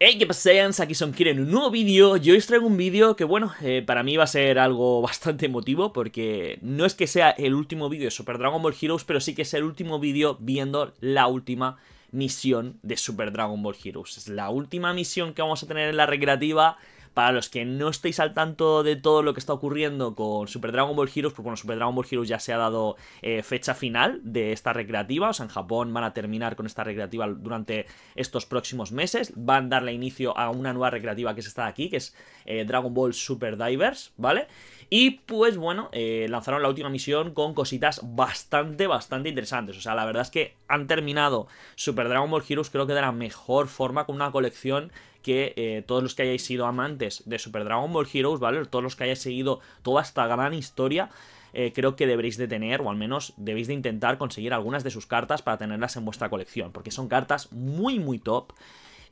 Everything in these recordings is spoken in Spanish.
Hey, ¿qué pasa? Aquí son en un nuevo vídeo. Yo os traigo un vídeo que, bueno, eh, para mí va a ser algo bastante emotivo porque no es que sea el último vídeo de Super Dragon Ball Heroes, pero sí que es el último vídeo viendo la última misión de Super Dragon Ball Heroes. Es la última misión que vamos a tener en la recreativa para los que no estéis al tanto de todo lo que está ocurriendo con Super Dragon Ball Heroes, pues bueno, Super Dragon Ball Heroes ya se ha dado eh, fecha final de esta recreativa, o sea, en Japón van a terminar con esta recreativa durante estos próximos meses, van a darle inicio a una nueva recreativa que es esta de aquí, que es eh, Dragon Ball Super Divers, ¿vale? Y pues bueno, eh, lanzaron la última misión con cositas bastante, bastante interesantes. O sea, la verdad es que han terminado Super Dragon Ball Heroes creo que de la mejor forma, con una colección que eh, todos los que hayáis sido amantes de Super Dragon Ball Heroes, ¿vale? Todos los que hayáis seguido toda esta gran historia, eh, creo que deberéis de tener, o al menos debéis de intentar conseguir algunas de sus cartas para tenerlas en vuestra colección, porque son cartas muy, muy top.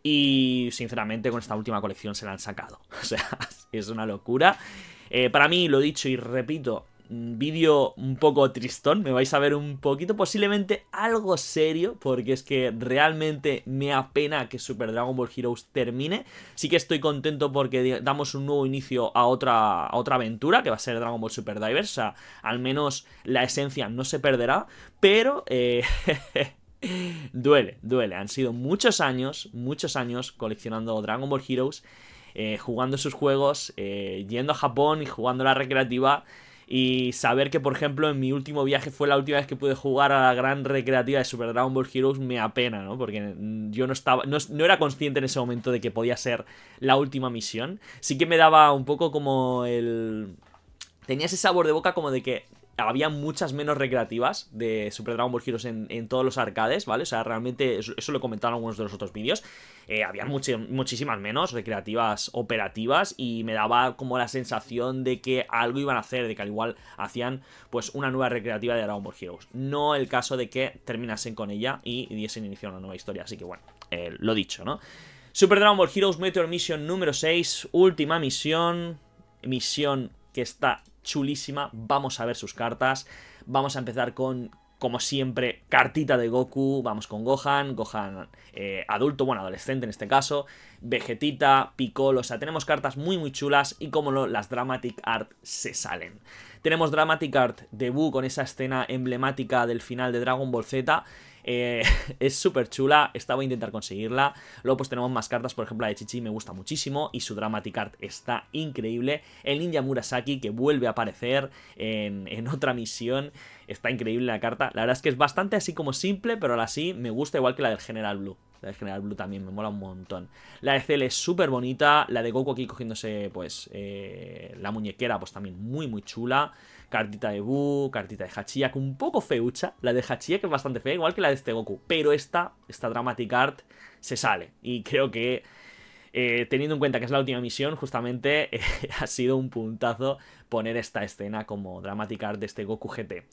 Y sinceramente con esta última colección se la han sacado. O sea, es una locura. Eh, para mí, lo dicho y repito, vídeo un poco tristón, me vais a ver un poquito, posiblemente algo serio, porque es que realmente me apena que Super Dragon Ball Heroes termine. Sí que estoy contento porque damos un nuevo inicio a otra, otra aventura, que va a ser Dragon Ball Super Diversa, al menos la esencia no se perderá, pero... Eh, duele, duele. Han sido muchos años, muchos años coleccionando Dragon Ball Heroes, eh, jugando sus juegos, eh, yendo a Japón y jugando la recreativa. Y saber que, por ejemplo, en mi último viaje fue la última vez que pude jugar a la gran recreativa de Super Dragon Ball Heroes me apena, ¿no? Porque yo no estaba. No, era consciente en ese momento de que podía ser la última misión. Sí que me daba un poco como el. Tenía ese sabor de boca como de que había muchas menos recreativas de Super Dragon Ball Heroes en, todos los arcades, ¿vale? O sea, realmente, eso, lo en algunos de los otros vídeos, eh, había muchísimas menos recreativas operativas y me daba como la sensación de que algo iban a hacer, de que al igual hacían pues una nueva recreativa de Dragon Ball Heroes. No el caso de que terminasen con ella y diesen inicio a una nueva historia, así que bueno, eh, lo dicho, ¿no? Super Dragon Ball Heroes Meteor Mission número 6, última misión, misión que está chulísima. Vamos a ver sus cartas. Vamos a empezar con como siempre, cartita de Goku, vamos con Gohan, Gohan eh, adulto, bueno, adolescente en este caso, Vegetita, Piccolo, o sea, tenemos cartas muy muy chulas y como no, las Dramatic Art se salen. Tenemos Dramatic Art debut con esa escena emblemática del final de Dragon Ball Z, eh, es súper chula, esta voy a intentar conseguirla. Luego pues tenemos más cartas, por ejemplo la de Chichi me gusta muchísimo y su Dramatic Art está increíble. El Ninja Murasaki que vuelve a aparecer en, en otra misión, está increíble la carta. La verdad es que es bastante así como simple, pero ahora sí me gusta igual que la del General Blue de General Blue también me mola un montón. La de Cell es súper bonita. La de Goku aquí cogiéndose, pues, eh, la muñequera, pues también muy, muy chula. Cartita de Buu, cartita de Hachiak, un poco feucha. La de Hachiak que es bastante fea, igual que la de este Goku. Pero esta, esta Dramatic Art, se sale. Y creo que... Eh, teniendo en cuenta que es la última misión, justamente eh, ha sido un puntazo poner esta escena como Dramatic Art de este Goku GT.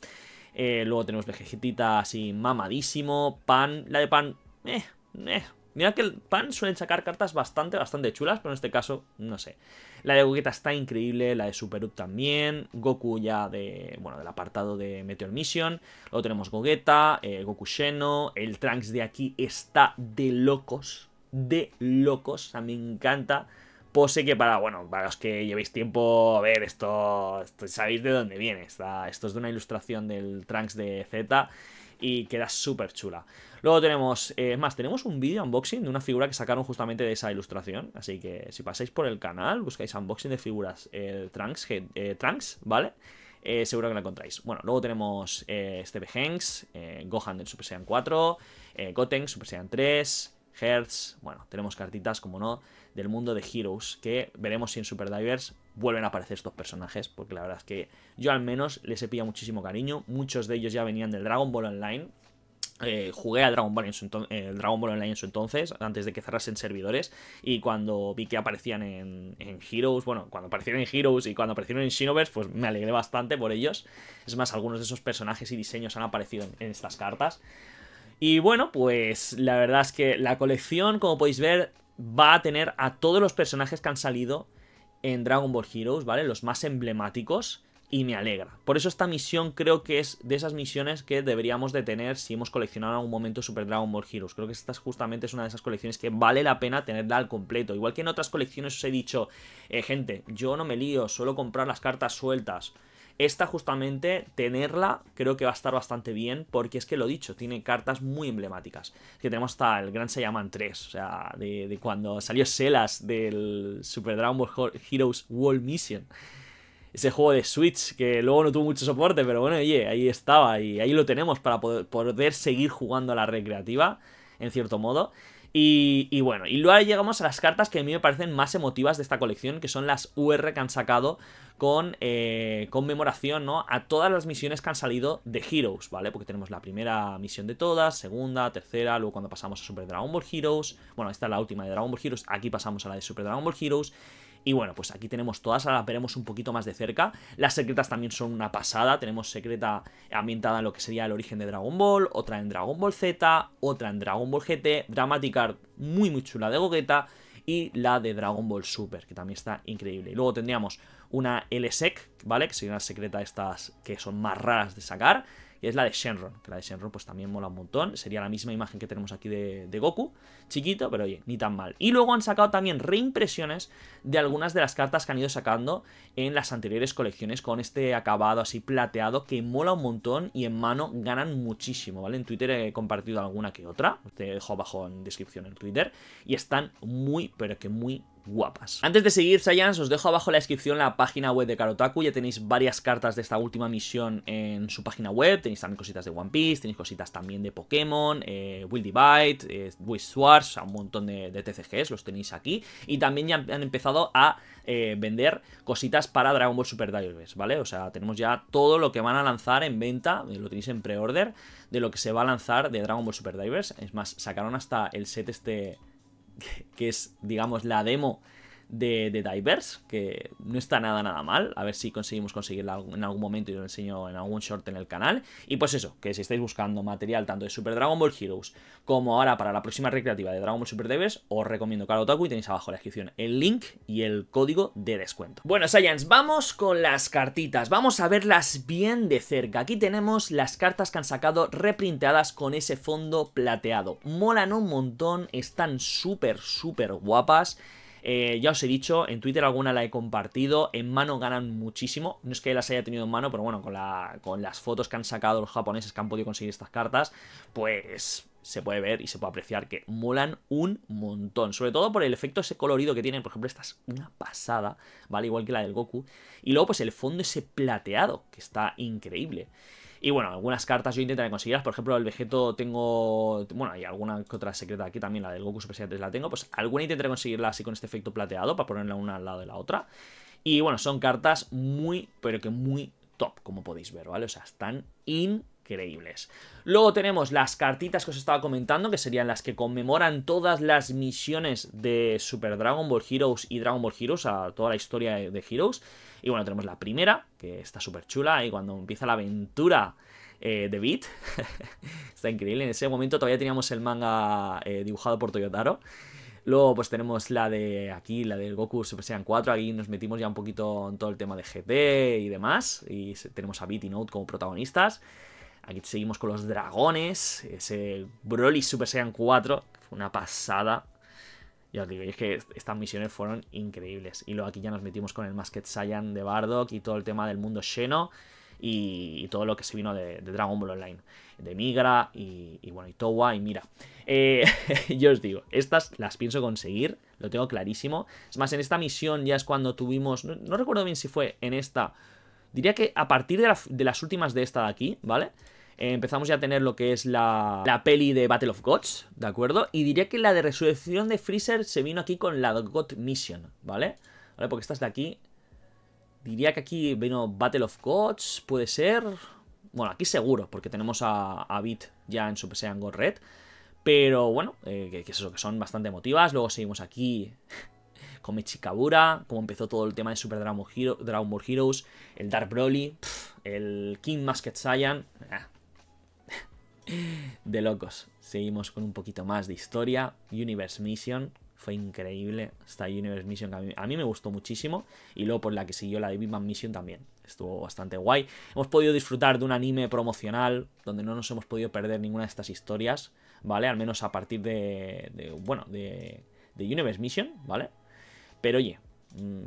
luego tenemos vegetita así mamadísimo, Pan, la de Pan, eh, eh, mira que el PAN suelen sacar cartas bastante, bastante chulas, pero en este caso, no sé. La de Gogeta está increíble, la de Super Up también, Goku ya de, bueno, del apartado de Meteor Mission, luego tenemos Gogeta, eh, Goku Sheno, el Trunks de aquí está de locos, de locos, o sea, me encanta. Pose que para, bueno, para los que llevéis tiempo, a ver, esto, sabéis de dónde viene, está, esto es de una ilustración del Trunks de Z y queda súper chula. Luego tenemos, eh, más, tenemos un vídeo unboxing de una figura que sacaron justamente de esa ilustración, así que si pasáis por el canal, buscáis unboxing de figuras eh, eh, Trunks, ¿vale? Eh, seguro que la encontráis. Bueno, luego tenemos Steve Hanks, Gohan del Super Saiyan 4, Goten, Super Saiyan 3, Hertz, bueno, tenemos cartitas, como no, del mundo de Heroes, que veremos si en Super Divers vuelven a aparecer estos personajes, porque la verdad es que yo al menos les he pillado muchísimo cariño, muchos de ellos ya venían del Dragon Ball Online, eh, jugué al Dragon Ball, en eh, Dragon Ball Online en su entonces, antes de que cerrasen servidores, y cuando vi que aparecían en, Heroes, bueno, cuando aparecieron en Heroes y cuando aparecieron en Shinovers, pues me alegré bastante por ellos. Es más, algunos de esos personajes y diseños han aparecido en estas cartas. Y bueno, pues la verdad es que la colección, como podéis ver, va a tener a todos los personajes que han salido en Dragon Ball Heroes, ¿vale? Los más emblemáticos y me alegra. Por eso esta misión creo que es de esas misiones que deberíamos de tener si hemos coleccionado en algún momento Super Dragon Ball Heroes. Creo que esta justamente es una de esas colecciones que vale la pena tenerla al completo. Igual que en otras colecciones os he dicho, eh, gente, yo no me lío, suelo comprar las cartas sueltas. Esta justamente tenerla creo que va a estar bastante bien porque es que lo dicho, tiene cartas muy emblemáticas. que tenemos hasta el Gran Saiyaman 3, o sea, de, cuando salió Selas del Super Dragon Ball Heroes World Mission ese juego de Switch que luego no tuvo mucho soporte, pero bueno, oye, ahí estaba y ahí lo tenemos para poder, poder, seguir jugando a la recreativa en cierto modo. Y, bueno, y luego llegamos a las cartas que a mí me parecen más emotivas de esta colección, que son las UR que han sacado con eh, conmemoración ¿no? a todas las misiones que han salido de Heroes, ¿vale? Porque tenemos la primera misión de todas, segunda, tercera, luego cuando pasamos a Super Dragon Ball Heroes, bueno, esta es la última de Dragon Ball Heroes, aquí pasamos a la de Super Dragon Ball Heroes, y bueno, pues aquí tenemos todas, ahora las veremos un poquito más de cerca. Las secretas también son una pasada, tenemos secreta ambientada en lo que sería el origen de Dragon Ball, otra en Dragon Ball Z, otra en Dragon Ball GT, Dramatic muy muy chula de Gogeta y la de Dragon Ball Super, que también está increíble. Y luego tendríamos una LSEC, ¿vale? Que una secreta secretas estas que son más raras de sacar y es la de Shenron, que la de Shenron pues también mola un montón, sería la misma imagen que tenemos aquí de, de Goku, chiquito, pero oye, ni tan mal. Y luego han sacado también reimpresiones de algunas de las cartas que han ido sacando en las anteriores colecciones con este acabado así plateado que mola un montón y en mano ganan muchísimo, ¿vale? En Twitter he compartido alguna que otra, te dejo abajo en descripción en Twitter, y están muy, pero que muy guapas. Antes de seguir, Saiyans, os dejo abajo en la descripción la página web de Karotaku, ya tenéis varias cartas de esta última misión en su página web, tenéis también cositas de One Piece, tenéis cositas también de Pokémon, eh, Will Divide, eh, Wish Swords, un montón de, TCGs, los tenéis aquí, y también ya han empezado a eh, vender cositas para Dragon Ball Super Divers, ¿vale? O sea, tenemos ya todo lo que van a lanzar en venta, lo tenéis en pre-order, de lo que se va a lanzar de Dragon Ball Super Divers, es más, sacaron hasta el set este que es, digamos, la demo de, divers, que no está nada nada mal, a ver si conseguimos conseguirla en algún momento y os lo enseño en algún short en el canal. Y pues eso, que si estáis buscando material tanto de Super Dragon Ball Heroes como ahora para la próxima recreativa de Dragon Ball Super Divers, os recomiendo Karotaku y tenéis abajo la descripción el link y el código de descuento. Bueno, Saiyans, vamos con las cartitas, vamos a verlas bien de cerca. Aquí tenemos las cartas que han sacado Reprinteadas con ese fondo plateado. Molan un montón, están súper súper guapas. Eh, ya os he dicho, en Twitter alguna la he compartido, en mano ganan muchísimo, no es que las haya tenido en mano, pero bueno, con, la, con las fotos que han sacado los japoneses que han podido conseguir estas cartas, pues se puede ver y se puede apreciar que molan un montón. Sobre todo por el efecto ese colorido que tienen. Por ejemplo, esta es una pasada, ¿vale? Igual que la del Goku. Y luego, pues el fondo ese plateado, que está increíble. Y bueno, algunas cartas yo intentaré conseguirlas. Por ejemplo, el Vegeto tengo. Bueno, hay alguna otra secreta aquí también, la del Goku Super Saiyan la tengo. Pues alguna intentaré conseguirla así con este efecto plateado para ponerla una al lado de la otra. Y bueno, son cartas muy, pero que muy top, como podéis ver, ¿vale? O sea, están in increíbles. Luego tenemos las cartitas que os estaba comentando, que serían las que conmemoran todas las misiones de Super Dragon Ball Heroes y Dragon Ball Heroes, a toda la historia de Heroes. Y bueno, tenemos la primera, que está súper chula, y cuando empieza la aventura eh, de Beat, está increíble. En ese momento todavía teníamos el manga eh, dibujado por Toyotaro. Luego pues tenemos la de aquí, la del Goku Super Saiyan 4, aquí nos metimos ya un poquito en todo el tema de GT y demás, y tenemos a Beat y Note como protagonistas. Aquí seguimos con los dragones, ese Broly Super Saiyan 4, fue una pasada. yo os digo, es que estas misiones fueron increíbles. Y luego aquí ya nos metimos con el Masked Saiyan de Bardock y todo el tema del mundo Sheno y, todo lo que se vino de, Dragon Ball Online, de Migra y, bueno, y Towa y Mira. Eh, yo os digo, estas las pienso conseguir, lo tengo clarísimo. Es más, en esta misión ya es cuando tuvimos, no, recuerdo bien si fue en esta, diría que a partir de las últimas de esta de aquí, ¿vale? empezamos ya a tener lo que es la, la peli de Battle of Gods, ¿de acuerdo? Y diría que la de resurrección de Freezer se vino aquí con la God Mission, ¿vale? ¿Vale? Porque esta es de aquí. Diría que aquí vino Battle of Gods, puede ser. Bueno, aquí seguro, porque tenemos a, a Beat ya en Super Saiyan God Red. Pero bueno, eh, que, que, eso, que son bastante emotivas. Luego seguimos aquí con Mechikabura, como empezó todo el tema de Super Dragon Ball, Heroes, el Dark Broly, el King Masked Saiyan. Ah, de locos. Seguimos con un poquito más de historia. Universe Mission. Fue increíble esta Universe Mission a mí, me gustó muchísimo. Y luego por la que siguió la de Big Mission también. Estuvo bastante guay. Hemos podido disfrutar de un anime promocional donde no nos hemos podido perder ninguna de estas historias. ¿Vale? Al menos a partir de, bueno, de, de Universe Mission, ¿vale? Pero oye, Mm,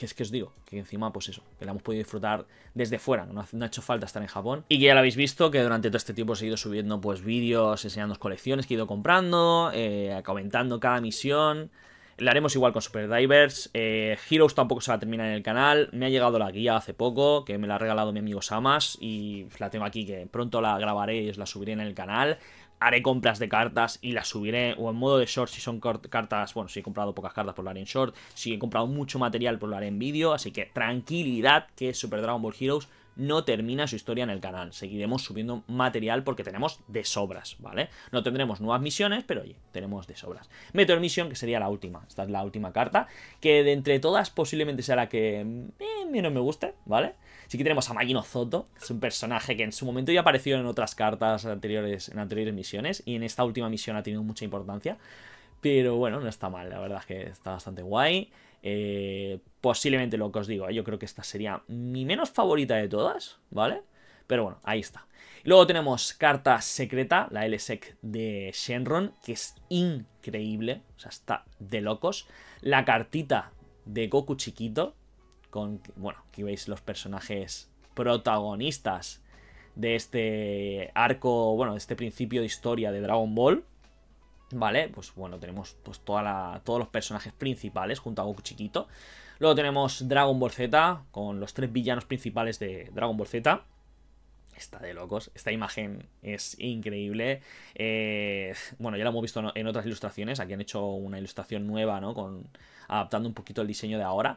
es que os digo, que encima, pues eso, que la hemos podido disfrutar desde fuera, no, ha hecho falta estar en Japón. Y que ya lo habéis visto, que durante todo este tiempo he ido subiendo pues vídeos, enseñando colecciones que he ido comprando, eh, comentando cada misión. La haremos igual con Super Divers. Eh, Heroes tampoco se va a terminar en el canal. Me ha llegado la guía hace poco, que me la ha regalado mi amigo Samas. Y la tengo aquí, que pronto la grabaré y os la subiré en el canal haré compras de cartas y las subiré, o en modo de short si son cartas, bueno, si he comprado pocas cartas, por pues lo haré en short, si he comprado mucho material, por pues lo haré en vídeo, así que tranquilidad que Super Dragon Ball Heroes no termina su historia en el canal. Seguiremos subiendo material porque tenemos de sobras, ¿vale? No tendremos nuevas misiones, pero oye, tenemos de sobras. Meteor misión que sería la última. Esta es la última carta, que de entre todas posiblemente sea la que eh, menos me guste, ¿vale? Sí que tenemos a Magino Zoto, es un personaje que en su momento ya apareció en otras cartas anteriores, en anteriores misiones, y en esta última misión ha tenido mucha importancia. Pero bueno, no está mal, la verdad es que está bastante guay. Eh, posiblemente lo que os digo, eh, yo creo que esta sería mi menos favorita de todas, ¿vale? Pero bueno, ahí está. Luego tenemos carta secreta, la LSEC de Shenron, que es increíble, o sea, está de locos. La cartita de Goku chiquito, con, bueno, aquí veis los personajes protagonistas de este arco, bueno, de este principio de historia de Dragon Ball, ¿Vale? Pues bueno, tenemos pues, todos los personajes principales junto a Goku chiquito. Luego tenemos Dragon Ball Z con los tres villanos principales de Dragon Ball Z está de locos. Esta imagen es increíble. Eh, bueno, ya la hemos visto en otras ilustraciones. Aquí han hecho una ilustración nueva, ¿no? Con, adaptando un poquito el diseño de ahora.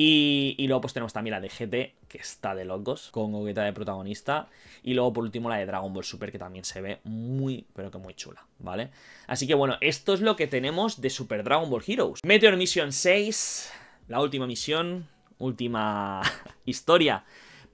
Y, luego pues tenemos también la de GT, que está de locos, con Gogeta de protagonista. Y luego por último la de Dragon Ball Super, que también se ve muy, pero que muy chula, ¿vale? Así que bueno, esto es lo que tenemos de Super Dragon Ball Heroes. Meteor Mission 6, la última misión, última historia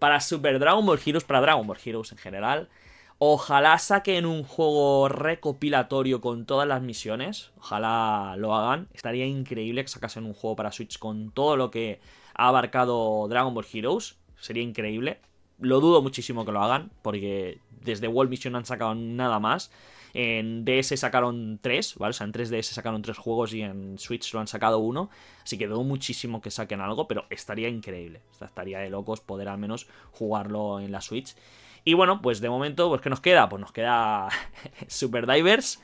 para Super Dragon Ball Heroes, para Dragon Ball Heroes en general. Ojalá saquen un juego recopilatorio con todas las misiones. Ojalá lo hagan. Estaría increíble que sacasen un juego para Switch con todo lo que ha abarcado Dragon Ball Heroes. Sería increíble. Lo dudo muchísimo que lo hagan, porque desde World Mission han sacado nada más. En DS sacaron 3, ¿vale? O sea, en 3DS sacaron 3 juegos y en Switch lo han sacado uno. Así que dudo muchísimo que saquen algo, pero estaría increíble. Estaría de locos poder al menos jugarlo en la Switch. Y bueno, pues de momento, pues ¿qué nos queda? Pues nos queda Super Divers.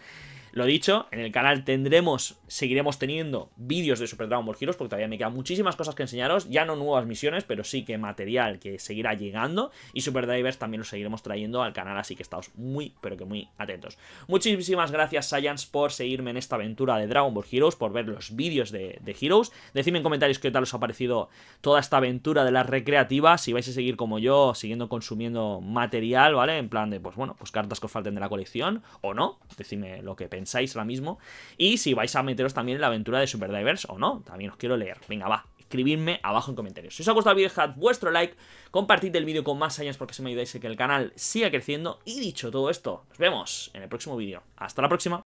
Lo dicho, en el canal tendremos, seguiremos teniendo vídeos de Super Dragon Ball Heroes porque todavía me quedan muchísimas cosas que enseñaros, ya no nuevas misiones, pero sí que material que seguirá llegando y Super Divers también lo seguiremos trayendo al canal, así que estáos muy, pero que muy atentos. Muchísimas gracias Saiyans por seguirme en esta aventura de Dragon Ball Heroes, por ver los vídeos de, Heroes. Decidme en comentarios qué tal os ha parecido toda esta aventura de las recreativas, si vais a seguir como yo, siguiendo consumiendo material, ¿vale? En plan de, pues bueno, pues cartas que os falten de la colección o no, decidme lo que pensáis pensáis ahora mismo. Y si vais a meteros también en la aventura de Superdivers o no, también os quiero leer. Venga, va, escribidme abajo en comentarios. Si os ha gustado el vídeo, dejad vuestro like, compartid el vídeo con más años porque si me ayudáis a que el canal siga creciendo. Y dicho todo esto, nos vemos en el próximo vídeo. Hasta la próxima.